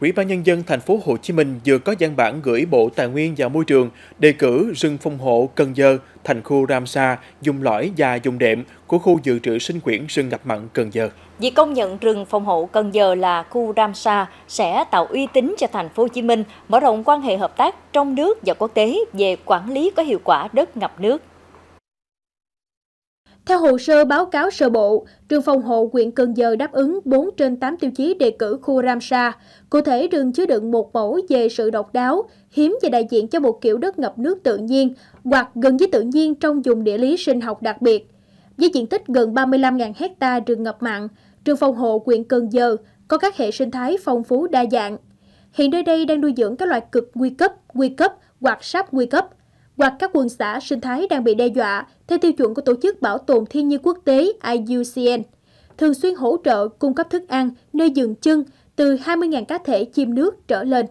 Ủy ban nhân dân thành phố Hồ Chí Minh vừa có văn bản gửi Bộ Tài nguyên và Môi trường đề cử rừng phòng hộ Cần Giờ thành khu Ramsar, dùng lõi và dùng đệm của khu dự trữ sinh quyển rừng ngập mặn Cần Giờ. Việc công nhận rừng phòng hộ Cần Giờ là khu Ramsar sẽ tạo uy tín cho thành phố Hồ Chí Minh, mở rộng quan hệ hợp tác trong nước và quốc tế về quản lý có hiệu quả đất ngập nước. Theo hồ sơ báo cáo sơ bộ, trường phòng hộ huyện Cần Giờ đáp ứng 4 trên 8 tiêu chí đề cử khu Ramsar. Cụ thể, rừng chứa đựng một mẫu về sự độc đáo, hiếm và đại diện cho một kiểu đất ngập nước tự nhiên hoặc gần với tự nhiên trong vùng địa lý sinh học đặc biệt. Với diện tích gần 35.000 hecta rừng ngập mặn, trường phòng hộ huyện Cần Giờ có các hệ sinh thái phong phú đa dạng. Hiện nơi đây đang nuôi dưỡng các loài cực nguy cấp, nguy cấp hoặc sắp nguy cấp – hoặc các quần xã sinh thái đang bị đe dọa theo tiêu chuẩn của Tổ chức Bảo tồn Thiên nhiên Quốc tế IUCN, thường xuyên hỗ trợ cung cấp thức ăn, nơi dừng chân từ 20.000 cá thể chim nước trở lên.